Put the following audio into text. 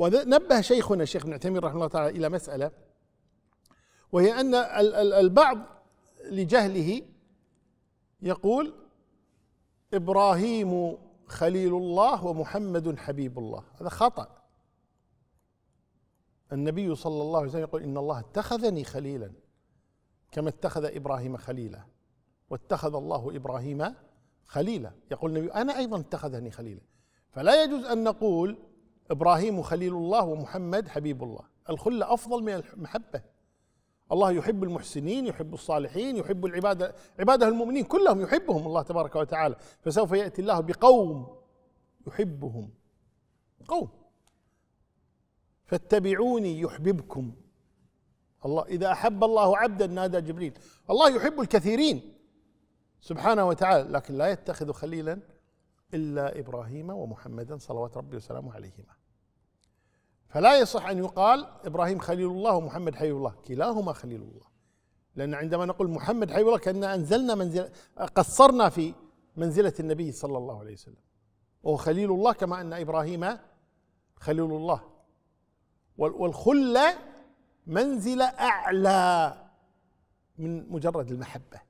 ونبه شيخنا الشيخ ابن عثيمين رحمه الله تعالى إلى مسألة وهي أن البعض لجهله يقول إبراهيم خليل الله ومحمد حبيب الله هذا خطأ النبي صلى الله عليه وسلم يقول إن الله اتخذني خليلا كما اتخذ إبراهيم خليلا واتخذ الله إبراهيم خليلا يقول النبي أنا أيضا اتخذني خليلا فلا يجوز أن نقول إبراهيم خليل الله ومحمد حبيب الله الخلة أفضل من المحبة الله يحب المحسنين يحب الصالحين يحب العبادة عباده المؤمنين كلهم يحبهم الله تبارك وتعالى فسوف يأتي الله بقوم يحبهم قوم فاتبعوني يحببكم الله إذا أحب الله عبدا نادى جبريل الله يحب الكثيرين سبحانه وتعالى لكن لا يتخذ خليلا إلا إبراهيم ومحمدا صلوات ربي وسلامه عليهما فلا يصح أن يقال إبراهيم خليل الله ومحمد حي الله كلاهما خليل الله لأن عندما نقول محمد حي الله كأننا أنزلنا منزل قصرنا في منزلة النبي صلى الله عليه وسلم وهو خليل الله كما أن إبراهيم خليل الله والخلة منزلة أعلى من مجرد المحبة